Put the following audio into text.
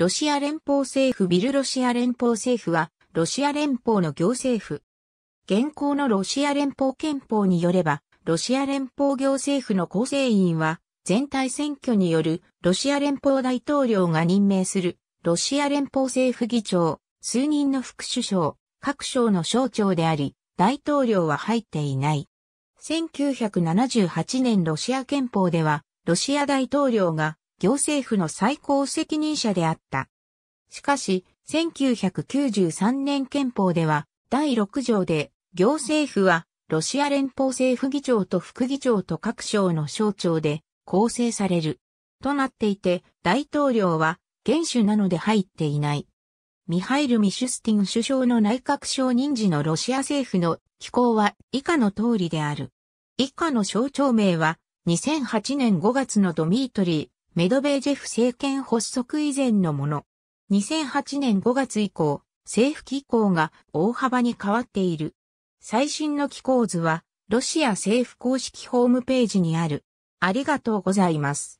ロシア連邦政府ビルロシア連邦政府は、ロシア連邦の行政府。現行のロシア連邦憲法によれば、ロシア連邦行政府の構成員は、全体選挙によるロシア連邦大統領が任命するロシア連邦政府議長、数人の副首相、各省の省庁であり、大統領は入っていない。1978年ロシア憲法では、ロシア大統領が行政府の最高責任者であった。しかし、1993年憲法では、第6条で、行政府は、ロシア連邦政府議長と副議長と各省の省庁で構成される。となっていて、大統領は元首なので入っていない。ミハイル・ミシュスティン首相の内閣省人事のロシア政府の機構は以下の通りである。以下の省庁名は2008年5月のドミートリー・メドベージェフ政権発足以前のもの。2008年5月以降、政府機構が大幅に変わっている。最新の機構図は、ロシア政府公式ホームページにある。ありがとうございます。